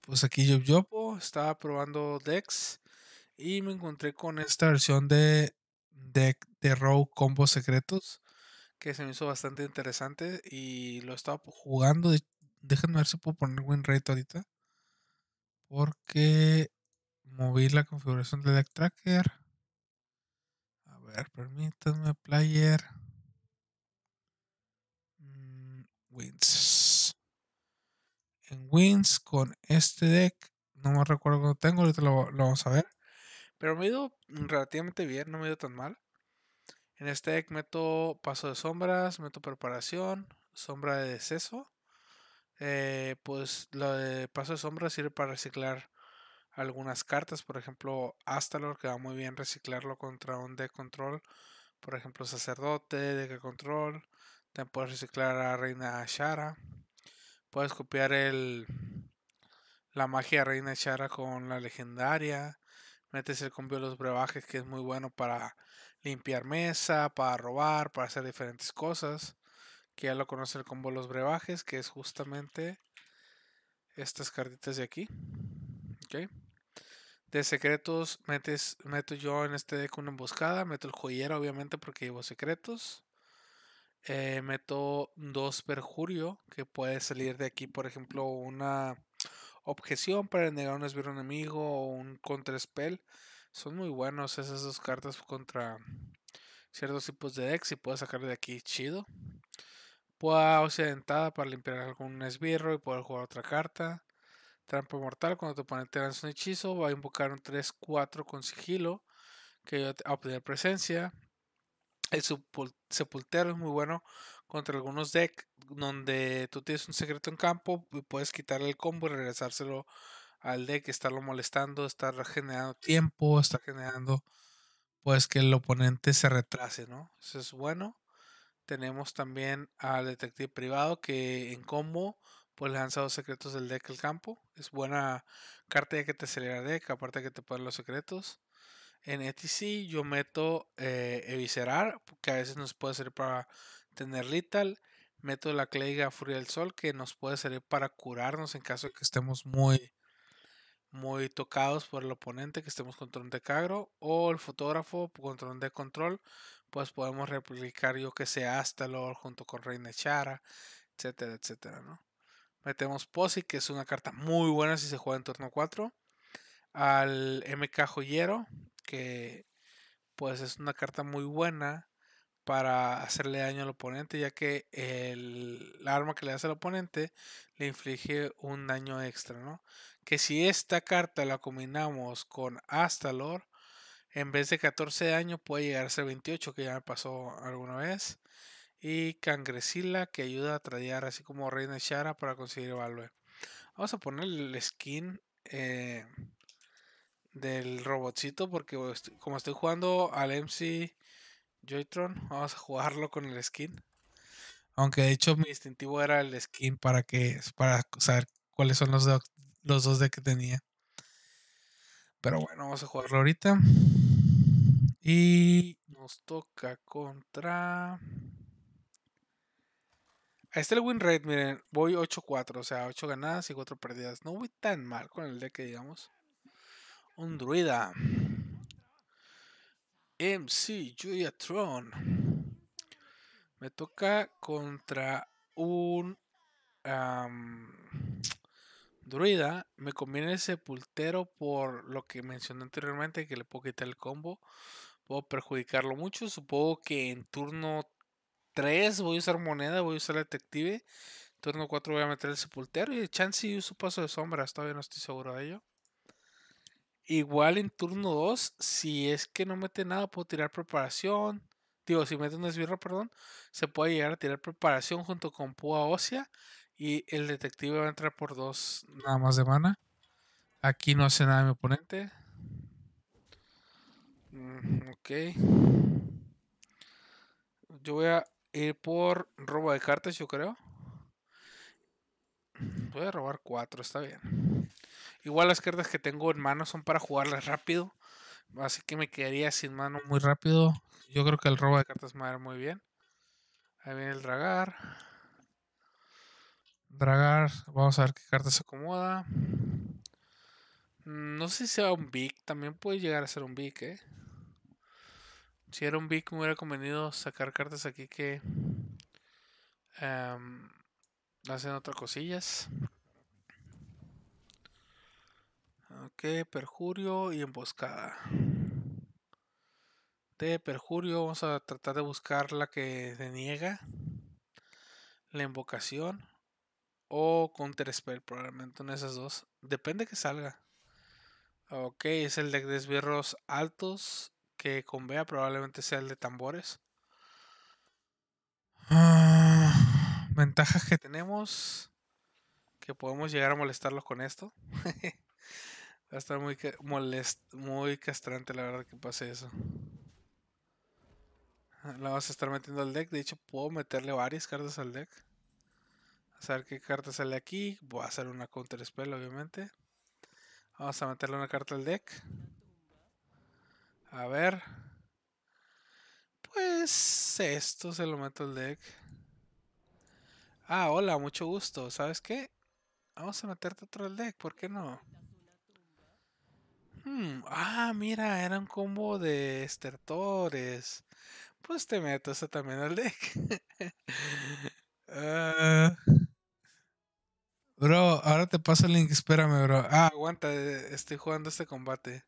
pues aquí yo, yo estaba probando Decks y me encontré con esta versión de Deck de Row Combo Secretos que se me hizo bastante interesante y lo estaba jugando. Déjenme ver si puedo poner win rate ahorita. Porque moví la configuración de Deck Tracker. A ver, permítanme, player. Mm, wins en wins con este deck. No me recuerdo cuando tengo, ahorita lo, vamos a ver. Pero me he ido relativamente bien, no me he ido tan mal. En este deck meto paso de sombras, meto preparación, sombra de deceso. Eh, pues lo de paso de sombras sirve para reciclar algunas cartas, por ejemplo, Astalor, que va muy bien reciclarlo contra un deck control, por ejemplo, Sacerdote, deck control, también puedes reciclar a Reina Shara, Puedes copiar el la magia reina Chara con la legendaria. Metes el combo de los brebajes que es muy bueno para limpiar mesa, para robar, para hacer diferentes cosas. Que ya lo conoce el combo los brebajes, que es justamente estas cartitas de aquí. De secretos, metes, meto yo en este deck una emboscada, meto el joyero obviamente porque llevo secretos eh, meto dos perjurio, que puede salir de aquí, por ejemplo, una objeción para negar un esbirro enemigo o un contra spell. Son muy buenos esas dos cartas contra ciertos tipos de decks y puedo sacar de aquí chido. Puedo dentada para limpiar algún esbirro y poder jugar otra carta. Trampa mortal, cuando tu oponente lanza un hechizo, va a invocar un 3-4 con sigilo que a obtener presencia. El sepultero es muy bueno contra algunos decks donde tú tienes un secreto en campo y puedes quitarle el combo y regresárselo al deck, estarlo molestando, estar generando tiempo, estar generando pues que el oponente se retrase, ¿no? Eso es bueno. Tenemos también al detective privado que en combo pues lanza secretos del deck al campo. Es buena carta ya que te acelera el deck, aparte que te ponen los secretos en ETC yo meto eh, eviscerar, que a veces nos puede servir para tener lethal. Meto la cleiga furia del sol, que nos puede servir para curarnos en caso de que estemos muy, muy tocados por el oponente, que estemos con tron de cagro. O el fotógrafo con tron de control, pues podemos replicar yo que sé Lord junto con Reina Chara, etcétera, etcétera, Metemos Posi, que es una carta muy buena si se juega en turno 4. Al MK Joyero, que pues es una carta muy buena para hacerle daño al oponente, ya que el, arma que le hace al oponente le inflige un daño extra, ¿no? Que si esta carta la combinamos con Astalor, en vez de 14 daño puede llegar a ser 28, que ya me pasó alguna vez. Y Cangresila, que ayuda a tradear, así como Reina Shara para conseguir Valve Vamos a poner el skin. Eh, del robotcito porque como estoy jugando al MC Joytron, vamos a jugarlo con el skin. Aunque de hecho mi distintivo era el skin para que para saber cuáles son los, los dos de que tenía. Pero bueno, vamos a jugarlo ahorita. Y nos toca contra. Ahí está el win rate, miren. Voy 8-4, o sea, 8 ganadas y 4 perdidas. No voy tan mal con el que digamos un druida. MC Tron, Me toca contra un druida. Me conviene el sepultero por lo que mencioné anteriormente, que le puedo quitar el combo. Puedo perjudicarlo mucho. Supongo que en turno 3 voy a usar moneda, voy a usar detective. Turno 4 voy a meter el sepultero y chance y uso paso de sombras, todavía no estoy seguro de ello. Igual en turno 2, si es que no mete nada, puedo tirar preparación. Digo, si mete un esbirro, perdón, se puede llegar a tirar preparación junto con púa ósea. Y el detective va a entrar por dos nada más de mana. Aquí no hace nada mi oponente. Mm, ok. Yo voy a ir por robo de cartas, yo creo. Voy a robar cuatro, está bien. Igual las cartas que tengo en mano son para jugarlas rápido. Así que me quedaría sin mano muy rápido. Yo creo que el robo de cartas me va a ir muy bien. Ahí viene el dragar. Dragar, vamos a ver qué carta se acomoda. Mm, no sé si sea un big, también puede llegar a ser un big, ¿eh? Si era un big me hubiera convenido sacar cartas aquí que em, hacen otras cosillas. Ok, perjurio y emboscada. De perjurio vamos a tratar de buscar la que deniega la invocación o counter spell probablemente una de esas dos. Depende que salga. Ok, es el de esbirros altos que con Bea probablemente sea el de tambores. Ventaja ah, ventajas que tenemos que podemos llegar a molestarlos con esto. Va a estar muy, molesto, muy castrante la verdad que pase eso. La vas a estar metiendo al deck. De hecho, puedo meterle varias cartas al deck. A ver qué carta sale aquí. Voy a hacer una counter spell, obviamente. Vamos a meterle una carta al deck. A ver. Pues esto se lo meto al deck. Ah, hola, mucho gusto. ¿Sabes qué? Vamos a meterte otro al deck, ¿por qué no? Mm, ah, mira, era un combo de estertores. Pues te meto eso también al deck. Ah. bro, ahora te paso el link, espérame, bro. Ah, aguanta, eh, estoy jugando este combate.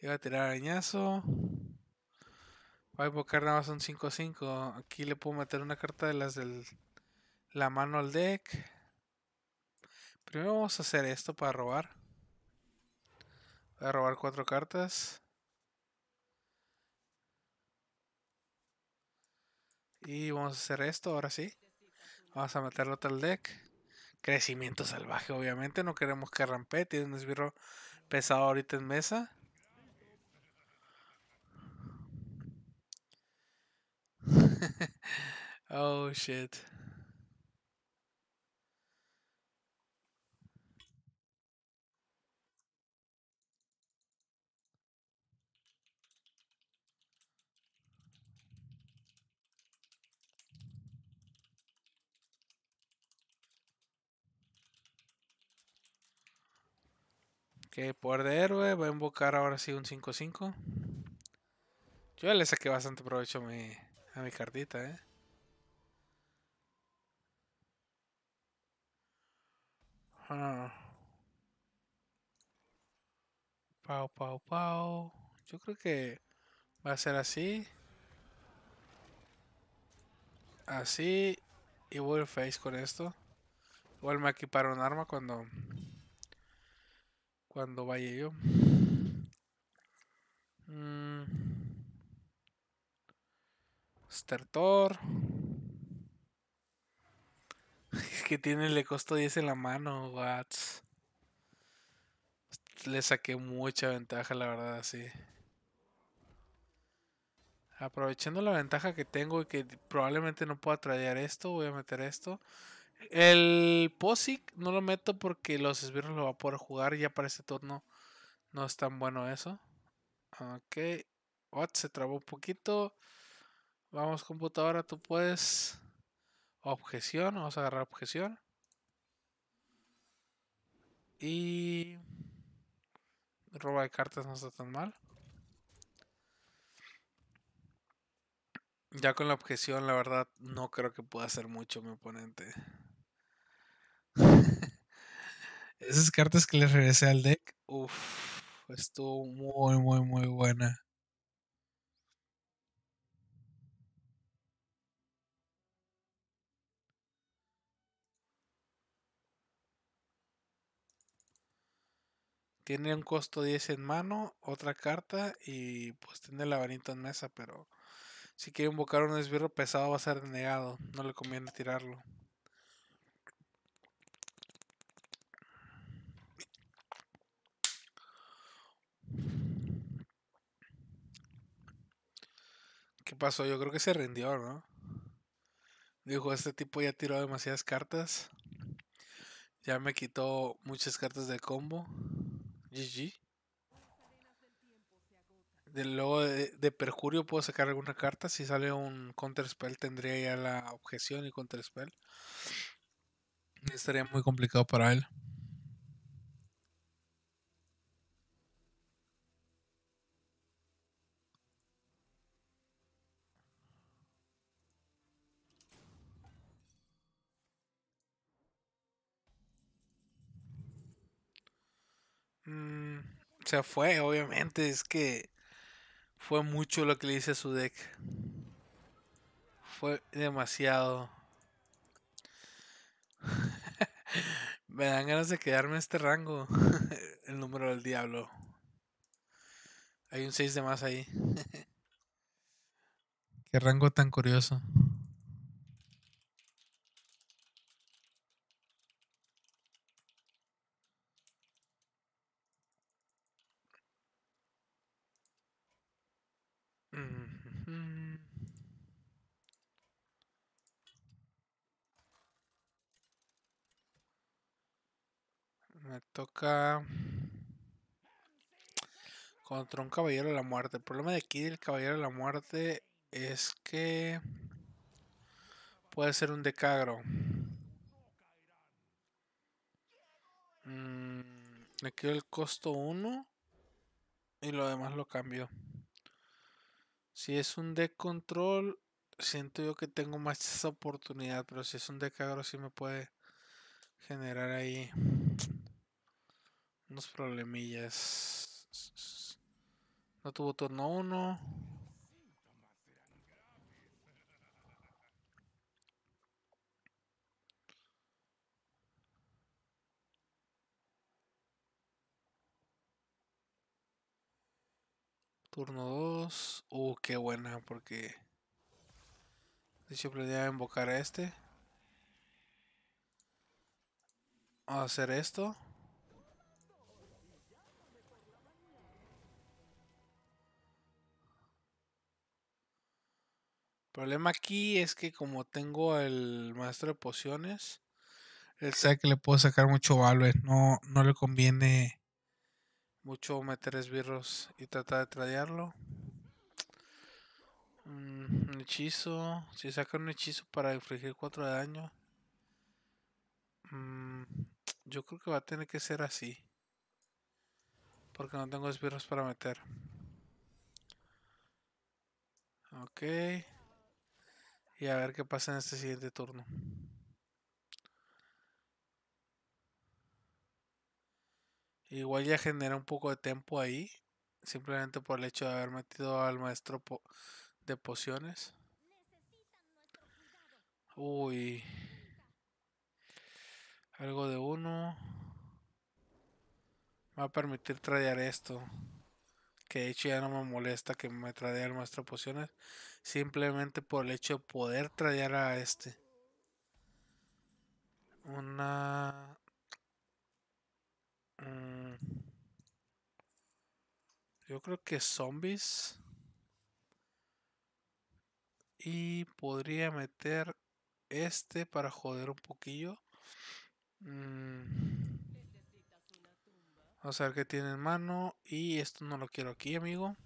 Iba a tirar arañazo. Voy a invocar nada más un 5-5. Aquí le puedo meter una carta de las del la mano al deck. Primero vamos a hacer esto para robar. Voy a robar cuatro cartas. Y vamos a hacer esto, ahora sí. Vamos a meterlo otra al deck. Crecimiento salvaje, obviamente. No queremos que rampee. Tiene un esbirro pesado ahorita en mesa. oh, shit. Ok, poder de héroe. Va a invocar ahora sí un 5-5. Yo ya le saqué bastante provecho a mi, a mi cartita, eh. Ah. Pau, pau, pau. Yo creo que va a ser así. Así. Y voy a face con esto. Igual me equiparon un arma cuando cuando vaya yo. Mm. Stertor. Es que tiene, le costó 10 en la mano, Watts. Le saqué mucha ventaja, la verdad, sí. Aprovechando la ventaja que tengo y que probablemente no pueda traer esto, voy a meter esto. El Posic no lo meto porque los esbirros lo va a poder jugar. Ya para este turno no es tan bueno eso. Ok. What? Se trabó un poquito. Vamos, computadora, tú puedes. Objeción, vamos a agarrar objeción. Y. Roba de cartas no está tan mal. Ya con la objeción, la verdad, no creo que pueda hacer mucho mi oponente. Esas cartas que le regresé al deck, uff, estuvo muy, muy, muy buena. Tiene un costo 10 en mano, otra carta y pues tiene el laberinto en mesa, pero si quiere invocar un esbirro pesado va a ser negado, no le conviene tirarlo. pasó? Yo creo que se rindió, ¿no? Dijo, este tipo ya tiró demasiadas cartas. Ya me quitó muchas cartas de combo. GG. De, luego de, de, Perjurio puedo sacar alguna carta. Si sale un Counter Spell tendría ya la objeción y Counter Spell. Estaría muy complicado para él. O sea fue, obviamente. Es que fue mucho lo que le hice a su deck. Fue demasiado. Me dan ganas de quedarme en este rango. El número del diablo. Hay un 6 de más ahí. Qué rango tan curioso. Me toca contra un caballero de la muerte. El problema de aquí del caballero de la muerte es que puede ser un decagro. Mm, le quedo el costo 1 y lo demás lo cambio. Si es un deck control, siento yo que tengo más esa oportunidad. Pero si es un deck agro, sí me puede generar ahí unos problemillas. No tuvo turno 1. Turno 2. Uh, qué buena, porque... De hecho, a invocar a este. a hacer esto. El problema aquí es que como tengo el maestro de pociones, él sabe que le puedo sacar mucho valor. No, no le conviene mucho meter esbirros y tratar de tradearlo. Mm, un hechizo. Si saca un hechizo para infligir 4 de daño. Mm, yo creo que va a tener que ser así. Porque no tengo esbirros para meter. Ok. Y a ver qué pasa en este siguiente turno. Igual ya genera un poco de tiempo ahí, simplemente por el hecho de haber metido al maestro de pociones. Uy. Algo de uno. Me va a permitir traer esto. Que de hecho ya no me molesta que me traiga al maestro de pociones. Simplemente por el hecho de poder traer a este. Una... Mm, yo creo que zombies. Y podría meter este para joder un poquillo. Mm, o Vamos a ver tiene en mano. Y esto no lo quiero aquí, amigo.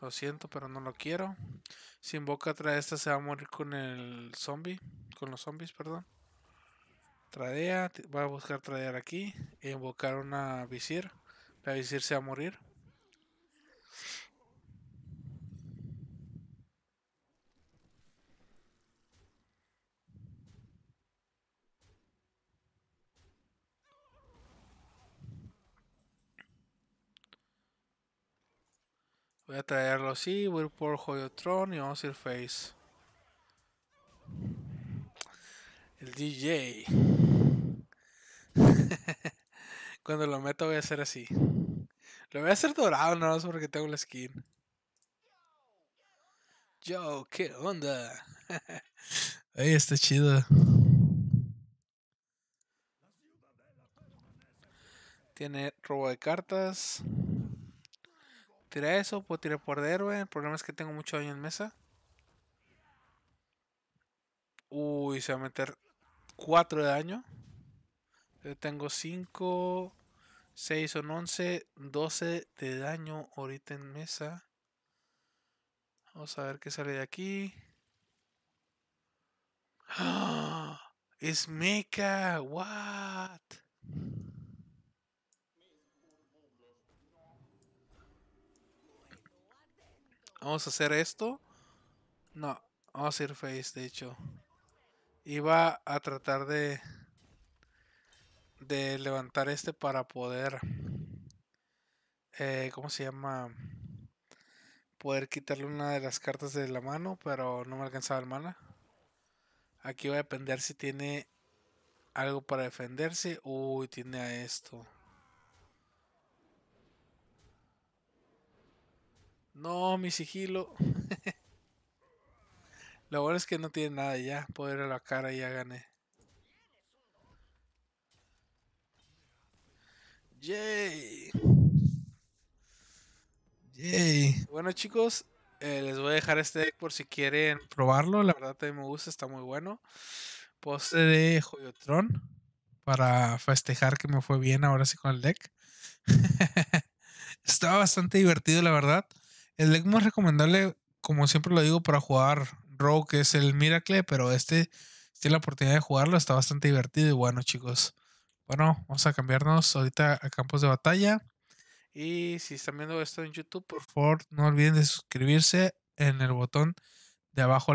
Lo siento, pero no lo quiero. Si invoca otra de estas, se va a morir con el zombie. Con los zombies, perdón. Tradea, va a buscar tradear aquí. invocar una visir. La visir se va a morir. Voy a traerlo así, voy ir por Joyotron y vamos a Face. El DJ. Cuando lo meta voy a hacer así. Lo voy a hacer dorado no más porque tengo la skin. Yo, ¿qué onda? Ay, está chido. Tiene robo de cartas. Tira eso, puedo tirar por de héroe. El problema es que tengo mucho daño en mesa. Uy, se va a meter 4 de daño. Yo tengo 5, 6 son 11, 12 de daño ahorita en mesa. Vamos a ver qué sale de aquí. ¡Ah! ¡Es mecha! ¡What! Vamos a hacer esto. No, vamos a ir face, de hecho. Iba a tratar de de levantar este para poder, eh, ¿cómo se llama? Poder quitarle una de las cartas de la mano, pero no me alcanzaba el mana. Aquí va a depender si tiene algo para defenderse. Uy, tiene a esto. No, mi sigilo. Lo bueno es que no tiene nada ya. Poder a la cara ya gané. Yay. Yay. Bueno, chicos, eh, les voy a dejar este deck por si quieren probarlo. La verdad, también me gusta, está muy bueno. Poste de Joyotron para festejar que me fue bien ahora sí con el deck. Está bastante divertido, la verdad. El deck más recomendable, como siempre lo digo, para jugar Rogue es el Miracle, pero este tiene la oportunidad de jugarlo, está bastante divertido. Y bueno, chicos, bueno, vamos a cambiarnos ahorita a campos de batalla. Y si están viendo esto en YouTube, por favor, no olviden de suscribirse en el botón de abajo.